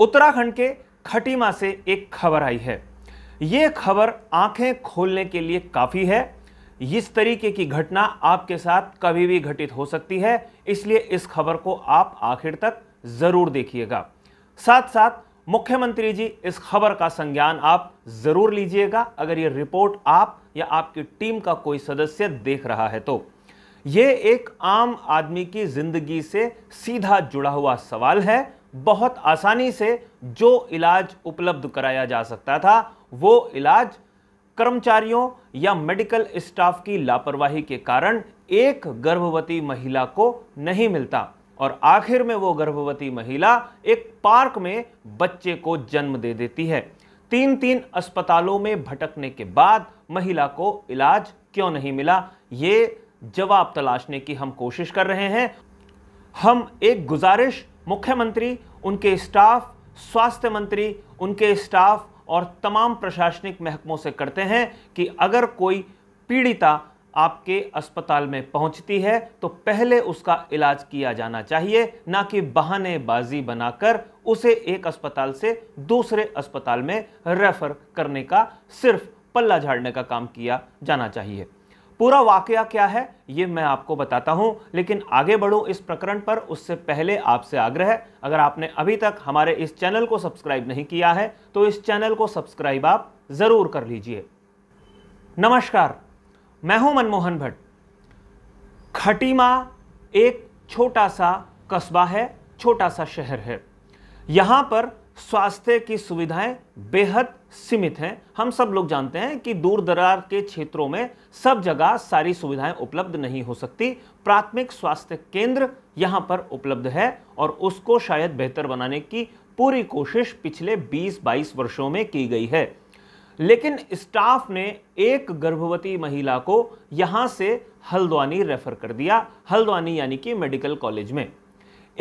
उत्तराखंड के खटीमा से एक खबर आई है ये खबर आंखें खोलने के लिए काफ़ी है इस तरीके की घटना आपके साथ कभी भी घटित हो सकती है इसलिए इस खबर को आप आखिर तक ज़रूर देखिएगा साथ साथ मुख्यमंत्री जी इस खबर का संज्ञान आप ज़रूर लीजिएगा अगर ये रिपोर्ट आप या आपकी टीम का कोई सदस्य देख रहा है तो ये एक आम आदमी की जिंदगी से सीधा जुड़ा हुआ सवाल है बहुत आसानी से जो इलाज उपलब्ध कराया जा सकता था वो इलाज कर्मचारियों या मेडिकल स्टाफ की लापरवाही के कारण एक गर्भवती महिला को नहीं मिलता और आखिर में वो गर्भवती महिला एक पार्क में बच्चे को जन्म दे देती है तीन तीन अस्पतालों में भटकने के बाद महिला को इलाज क्यों नहीं मिला ये जवाब तलाशने की हम कोशिश कर रहे हैं हम एक गुजारिश मुख्यमंत्री उनके स्टाफ स्वास्थ्य मंत्री उनके स्टाफ और तमाम प्रशासनिक महकमों से करते हैं कि अगर कोई पीड़िता आपके अस्पताल में पहुंचती है तो पहले उसका इलाज किया जाना चाहिए ना कि बहानेबाजी बनाकर उसे एक अस्पताल से दूसरे अस्पताल में रेफर करने का सिर्फ पल्ला झाड़ने का काम किया जाना चाहिए पूरा वाकया क्या है ये मैं आपको बताता हूं लेकिन आगे बढ़ो इस प्रकरण पर उससे पहले आपसे आग्रह है अगर आपने अभी तक हमारे इस चैनल को सब्सक्राइब नहीं किया है तो इस चैनल को सब्सक्राइब आप ज़रूर कर लीजिए नमस्कार मैं हूं मनमोहन भट्ट खटीमा एक छोटा सा कस्बा है छोटा सा शहर है यहां पर स्वास्थ्य की सुविधाएं बेहद सीमित हैं हम सब लोग जानते हैं कि दूर दरार के क्षेत्रों में सब जगह सारी सुविधाएं उपलब्ध नहीं हो सकती प्राथमिक स्वास्थ्य केंद्र यहां पर उपलब्ध है और उसको शायद बेहतर बनाने की पूरी कोशिश पिछले 20-22 वर्षों में की गई है लेकिन स्टाफ ने एक गर्भवती महिला को यहां से हल्द्वानी रेफर कर दिया हल्द्वानी यानी कि मेडिकल कॉलेज में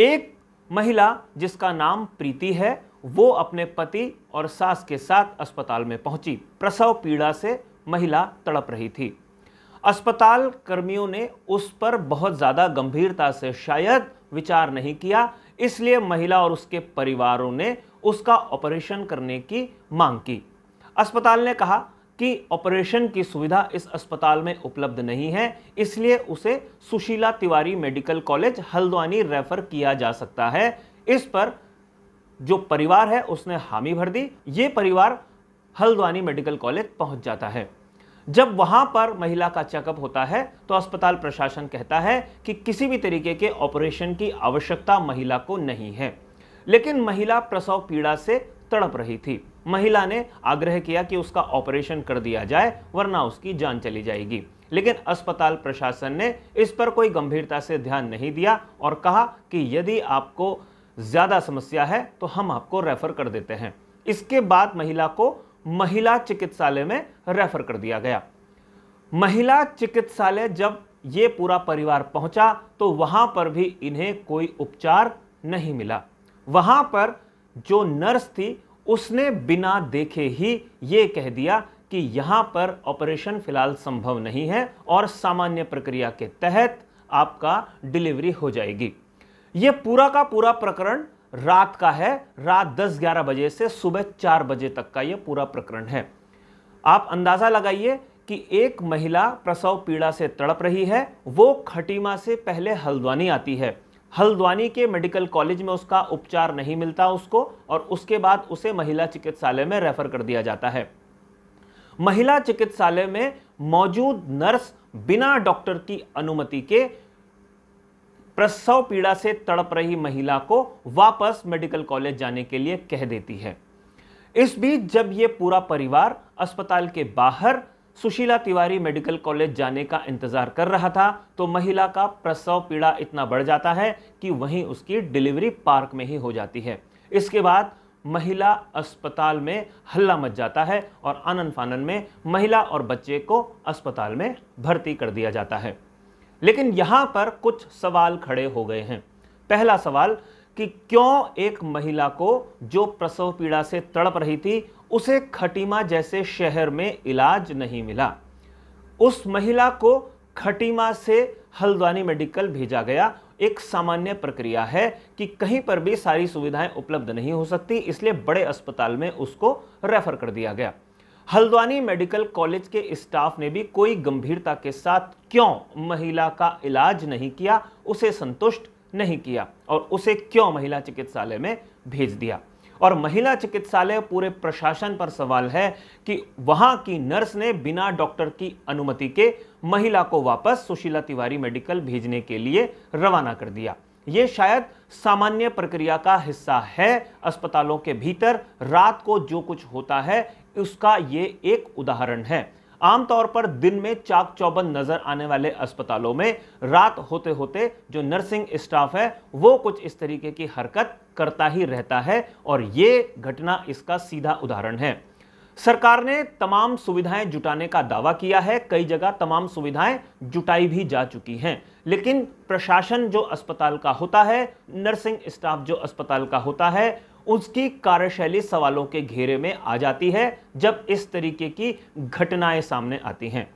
एक महिला जिसका नाम प्रीति है वो अपने पति और सास के साथ अस्पताल में पहुंची प्रसव पीड़ा से महिला तड़प रही थी अस्पताल कर्मियों ने उस पर बहुत ज़्यादा गंभीरता से शायद विचार नहीं किया इसलिए महिला और उसके परिवारों ने उसका ऑपरेशन करने की मांग की अस्पताल ने कहा कि ऑपरेशन की सुविधा इस अस्पताल में उपलब्ध नहीं है इसलिए उसे Sushila Tiwari medical college Haldwani refer किया जा सकता है इस पर जो परिवार है उसने हामी भर दी ये परिवार हल्द्वानी मेडिकल कॉलेज पहुंच जाता है जब वहां पर महिला का चेकअप होता है तो अस्पताल प्रशासन कहता है कि किसी भी तरीके के ऑपरेशन की आवश्यकता महिला को नहीं है लेकिन महिला प्रसव पीड़ा से तड़प रही थी महिला ने आग्रह किया कि उसका ऑपरेशन कर दिया जाए वरना उसकी जान चली जाएगी लेकिन अस्पताल प्रशासन ने इस पर कोई गंभीरता से ध्यान नहीं दिया और कहा कि यदि आपको ज़्यादा समस्या है तो हम आपको रेफ़र कर देते हैं इसके बाद महिला को महिला चिकित्सालय में रेफ़र कर दिया गया महिला चिकित्सालय जब ये पूरा परिवार पहुंचा तो वहां पर भी इन्हें कोई उपचार नहीं मिला वहां पर जो नर्स थी उसने बिना देखे ही ये कह दिया कि यहाँ पर ऑपरेशन फिलहाल संभव नहीं है और सामान्य प्रक्रिया के तहत आपका डिलीवरी हो जाएगी यह पूरा का पूरा प्रकरण रात का है रात 10-11 बजे से सुबह 4 बजे तक का यह पूरा प्रकरण है आप अंदाज़ा लगाइए कि एक महिला प्रसव पीड़ा से तड़प रही है वो खटीमा से पहले हल्द्वानी आती है हल्द्वानी के मेडिकल कॉलेज में उसका उपचार नहीं मिलता उसको और उसके बाद उसे महिला चिकित्सालय में रेफर कर दिया जाता है महिला चिकित्सालय में मौजूद नर्स बिना डॉक्टर की अनुमति के प्रसव पीड़ा से तड़प रही महिला को वापस मेडिकल कॉलेज जाने के लिए कह देती है इस बीच जब ये पूरा परिवार अस्पताल के बाहर सुशीला तिवारी मेडिकल कॉलेज जाने का इंतजार कर रहा था तो महिला का प्रसव पीड़ा इतना बढ़ जाता है कि वहीं उसकी डिलीवरी पार्क में ही हो जाती है इसके बाद महिला अस्पताल में हल्ला मच जाता है और आनन फानन में महिला और बच्चे को अस्पताल में भर्ती कर दिया जाता है लेकिन यहां पर कुछ सवाल खड़े हो गए हैं पहला सवाल कि क्यों एक महिला को जो प्रसव पीड़ा से तड़प रही थी उसे खटीमा जैसे शहर में इलाज नहीं मिला उस महिला को खटीमा से हल्द्वानी मेडिकल भेजा गया एक सामान्य प्रक्रिया है कि कहीं पर भी सारी सुविधाएं उपलब्ध नहीं हो सकती इसलिए बड़े अस्पताल में उसको रेफर कर दिया गया हल्द्वानी मेडिकल कॉलेज के स्टाफ ने भी कोई गंभीरता के साथ क्यों महिला का इलाज नहीं किया उसे संतुष्ट नहीं किया और उसे क्यों महिला चिकित्सालय में भेज दिया और महिला चिकित्सालय पूरे प्रशासन पर सवाल है कि वहां की नर्स ने बिना डॉक्टर की अनुमति के महिला को वापस सुशीला तिवारी मेडिकल भेजने के लिए रवाना कर दिया ये शायद सामान्य प्रक्रिया का हिस्सा है अस्पतालों के भीतर रात को जो कुछ होता है उसका ये एक उदाहरण है आमतौर पर दिन में चाक चौबंद नजर आने वाले अस्पतालों में रात होते होते जो नर्सिंग स्टाफ है वो कुछ इस तरीके की हरकत करता ही रहता है और ये घटना इसका सीधा उदाहरण है सरकार ने तमाम सुविधाएं जुटाने का दावा किया है कई जगह तमाम सुविधाएं जुटाई भी जा चुकी हैं लेकिन प्रशासन जो अस्पताल का होता है नर्सिंग स्टाफ जो अस्पताल का होता है उसकी कार्यशैली सवालों के घेरे में आ जाती है जब इस तरीके की घटनाएं सामने आती हैं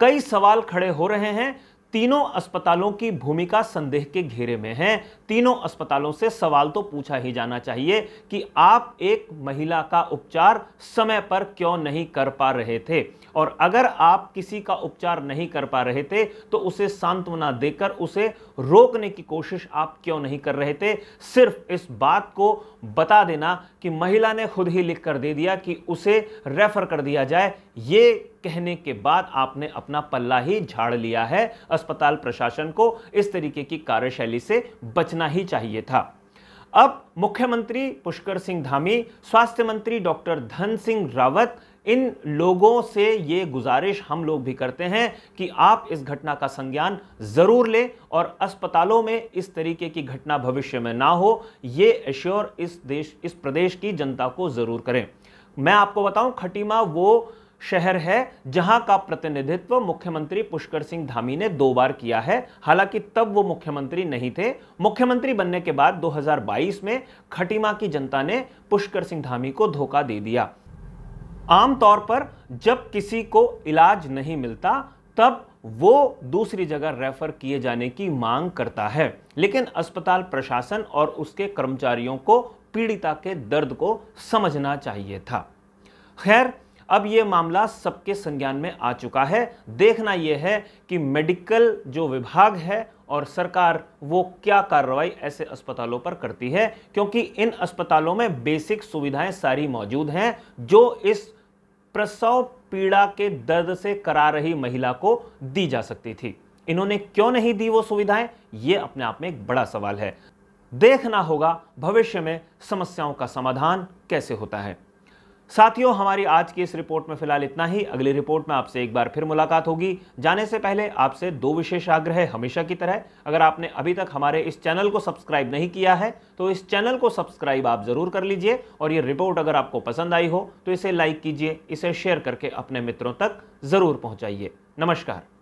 कई सवाल खड़े हो रहे हैं तीनों अस्पतालों की भूमिका संदेह के घेरे में है तीनों अस्पतालों से सवाल तो पूछा ही जाना चाहिए कि आप एक महिला का उपचार समय पर क्यों नहीं कर पा रहे थे और अगर आप किसी का उपचार नहीं कर पा रहे थे तो उसे सांत्वना देकर उसे रोकने की कोशिश आप क्यों नहीं कर रहे थे सिर्फ इस बात को बता देना कि महिला ने खुद ही लिख कर दे दिया कि उसे रेफर कर दिया जाए ये कहने के बाद आपने अपना पल्ला ही झाड़ लिया है अस्पताल प्रशासन को इस तरीके की कार्यशैली से बचना ही चाहिए था अब मुख्यमंत्री पुष्कर सिंह धामी स्वास्थ्य मंत्री डॉक्टर धन सिंह रावत इन लोगों से ये गुजारिश हम लोग भी करते हैं कि आप इस घटना का संज्ञान ज़रूर लें और अस्पतालों में इस तरीके की घटना भविष्य में ना हो ये एश्योर इस देश इस प्रदेश की जनता को ज़रूर करें मैं आपको बताऊं खटीमा वो शहर है जहां का प्रतिनिधित्व मुख्यमंत्री पुष्कर सिंह धामी ने दो बार किया है हालांकि तब वो मुख्यमंत्री नहीं थे मुख्यमंत्री बनने के बाद 2022 में खटीमा की जनता ने पुष्कर सिंह धामी को धोखा दे दिया आमतौर पर जब किसी को इलाज नहीं मिलता तब वो दूसरी जगह रेफर किए जाने की मांग करता है लेकिन अस्पताल प्रशासन और उसके कर्मचारियों को पीड़िता के दर्द को समझना चाहिए था खैर अब ये मामला सबके संज्ञान में आ चुका है देखना यह है कि मेडिकल जो विभाग है और सरकार वो क्या कार्रवाई ऐसे अस्पतालों पर करती है क्योंकि इन अस्पतालों में बेसिक सुविधाएं सारी मौजूद हैं जो इस प्रसव पीड़ा के दर्द से करा रही महिला को दी जा सकती थी इन्होंने क्यों नहीं दी वो सुविधाएं ये अपने आप में एक बड़ा सवाल है देखना होगा भविष्य में समस्याओं का समाधान कैसे होता है साथियों हमारी आज की इस रिपोर्ट में फिलहाल इतना ही अगली रिपोर्ट में आपसे एक बार फिर मुलाकात होगी जाने से पहले आपसे दो विशेष आग्रह हमेशा की तरह अगर आपने अभी तक हमारे इस चैनल को सब्सक्राइब नहीं किया है तो इस चैनल को सब्सक्राइब आप जरूर कर लीजिए और ये रिपोर्ट अगर आपको पसंद आई हो तो इसे लाइक कीजिए इसे शेयर करके अपने मित्रों तक जरूर पहुंचाइए नमस्कार